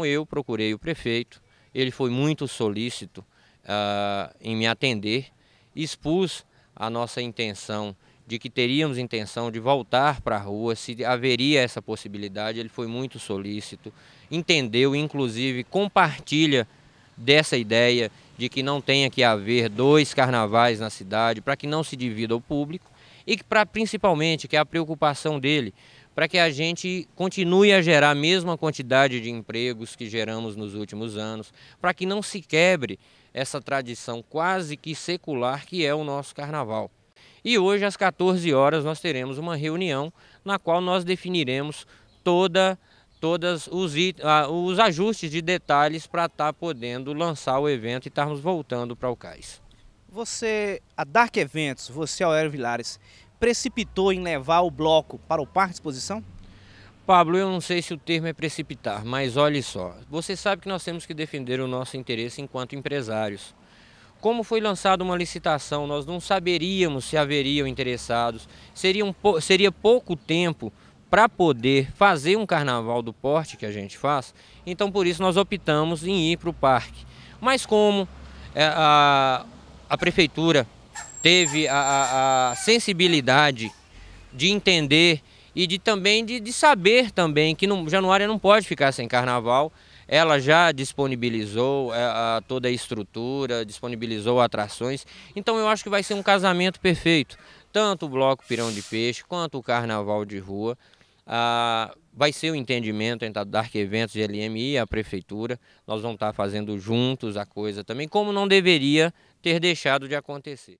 Então, eu procurei o prefeito, ele foi muito solícito uh, em me atender, expus a nossa intenção de que teríamos intenção de voltar para a rua, se haveria essa possibilidade, ele foi muito solícito, entendeu, inclusive compartilha dessa ideia de que não tenha que haver dois carnavais na cidade, para que não se divida o público e que pra, principalmente que é a preocupação dele para que a gente continue a gerar a mesma quantidade de empregos que geramos nos últimos anos, para que não se quebre essa tradição quase que secular que é o nosso carnaval. E hoje, às 14 horas, nós teremos uma reunião na qual nós definiremos toda todos os, os ajustes de detalhes para estar tá podendo lançar o evento e estarmos voltando para o cais. Você, a Dark Eventos, você, Aurélio Vilares, precipitou em levar o bloco para o parque de exposição? Pablo, eu não sei se o termo é precipitar, mas olhe só. Você sabe que nós temos que defender o nosso interesse enquanto empresários. Como foi lançada uma licitação, nós não saberíamos se haveriam interessados. Seria, um, seria pouco tempo para poder fazer um carnaval do porte que a gente faz, então por isso nós optamos em ir para o parque. Mas como eh, a, a prefeitura teve a, a, a sensibilidade de entender e de também de, de saber também que no, Januária não pode ficar sem carnaval. Ela já disponibilizou é, a, toda a estrutura, disponibilizou atrações. Então eu acho que vai ser um casamento perfeito. Tanto o Bloco Pirão de Peixe quanto o Carnaval de Rua. Ah, vai ser o um entendimento entre a Dark Eventos, GLM e a Prefeitura. Nós vamos estar fazendo juntos a coisa também, como não deveria ter deixado de acontecer.